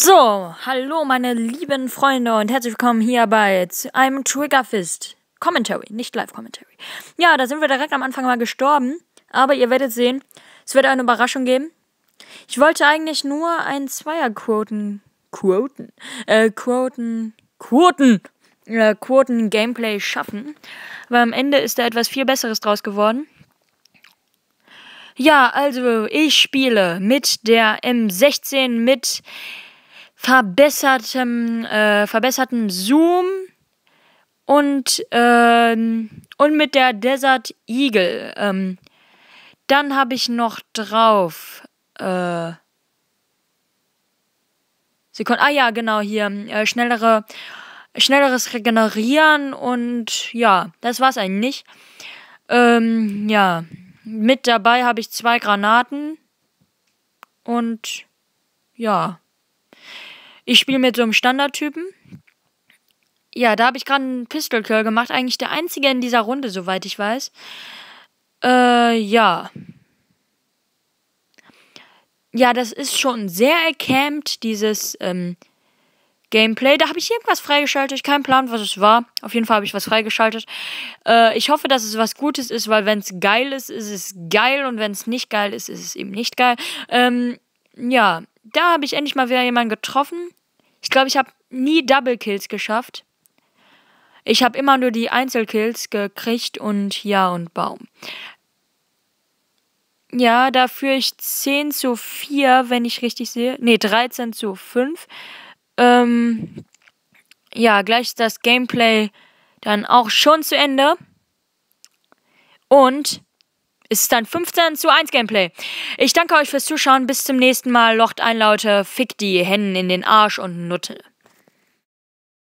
So, hallo meine lieben Freunde und herzlich willkommen hier bei einem Triggerfist Commentary, nicht Live Commentary. Ja, da sind wir direkt am Anfang mal gestorben, aber ihr werdet sehen, es wird eine Überraschung geben. Ich wollte eigentlich nur ein Zweier quoten, quoten, äh, quoten, quoten, äh, quoten Gameplay schaffen, aber am Ende ist da etwas viel Besseres draus geworden. Ja, also ich spiele mit der M16 mit verbessertem, äh, verbessertem Zoom und, äh, und mit der Desert Eagle. Ähm, dann habe ich noch drauf. Äh, Sekunde. Ah ja, genau hier. Äh, schnellere, schnelleres Regenerieren und ja, das war's eigentlich. Ähm, ja. Mit dabei habe ich zwei Granaten. Und ja. Ich spiele mit so einem Standardtypen. Ja, da habe ich gerade einen Pistol Curl gemacht. Eigentlich der einzige in dieser Runde, soweit ich weiß. Äh, ja. Ja, das ist schon sehr erkämmt, dieses ähm, Gameplay. Da habe ich irgendwas freigeschaltet. Ich keinen Plan, was es war. Auf jeden Fall habe ich was freigeschaltet. Äh, ich hoffe, dass es was Gutes ist, weil wenn es geil ist, ist es geil. Und wenn es nicht geil ist, ist es eben nicht geil. Ähm, ja, da habe ich endlich mal wieder jemanden getroffen. Ich glaube, ich habe nie Double Kills geschafft. Ich habe immer nur die Einzelkills gekriegt und ja und Baum. Ja, dafür ich 10 zu 4, wenn ich richtig sehe. Ne, 13 zu 5. Ähm, ja, gleich ist das Gameplay dann auch schon zu Ende. Und es ist ein 15 zu 1 Gameplay. Ich danke euch fürs Zuschauen. Bis zum nächsten Mal. Locht ein, Leute. Fick die Hennen in den Arsch und Nutte.